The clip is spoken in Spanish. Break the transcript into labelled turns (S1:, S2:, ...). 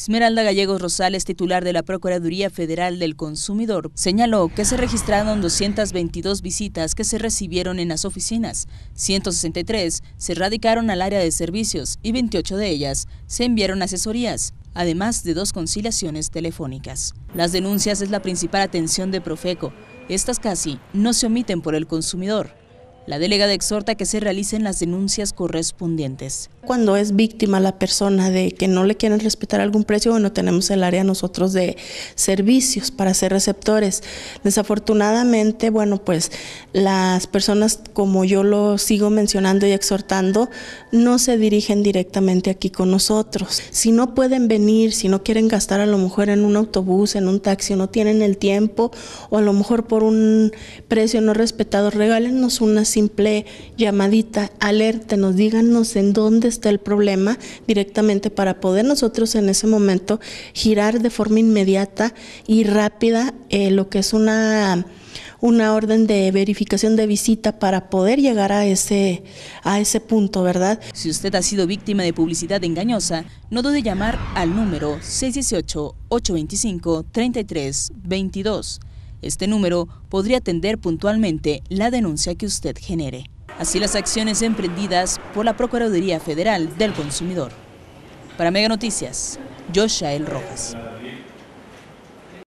S1: Esmeralda Gallegos Rosales, titular de la Procuraduría Federal del Consumidor, señaló que se registraron 222 visitas que se recibieron en las oficinas, 163 se radicaron al área de servicios y 28 de ellas se enviaron asesorías, además de dos conciliaciones telefónicas. Las denuncias es la principal atención de Profeco. Estas casi no se omiten por el consumidor. La delegada exhorta que se realicen las denuncias correspondientes.
S2: Cuando es víctima la persona de que no le quieren respetar algún precio, bueno, tenemos el área nosotros de servicios para ser receptores. Desafortunadamente, bueno, pues las personas, como yo lo sigo mencionando y exhortando, no se dirigen directamente aquí con nosotros. Si no pueden venir, si no quieren gastar a lo mejor en un autobús, en un taxi, no tienen el tiempo, o a lo mejor por un precio no respetado, regálenos una cita simple llamadita, nos díganos en dónde está el problema directamente para poder nosotros en ese momento girar de forma inmediata y rápida eh, lo que es una una orden de verificación de visita para poder llegar a ese, a
S1: ese punto, ¿verdad? Si usted ha sido víctima de publicidad engañosa, no dude llamar al número 618-825-3322. Este número podría atender puntualmente la denuncia que usted genere. Así las acciones emprendidas por la Procuraduría Federal del Consumidor. Para Mega Noticias, Joshael Rojas.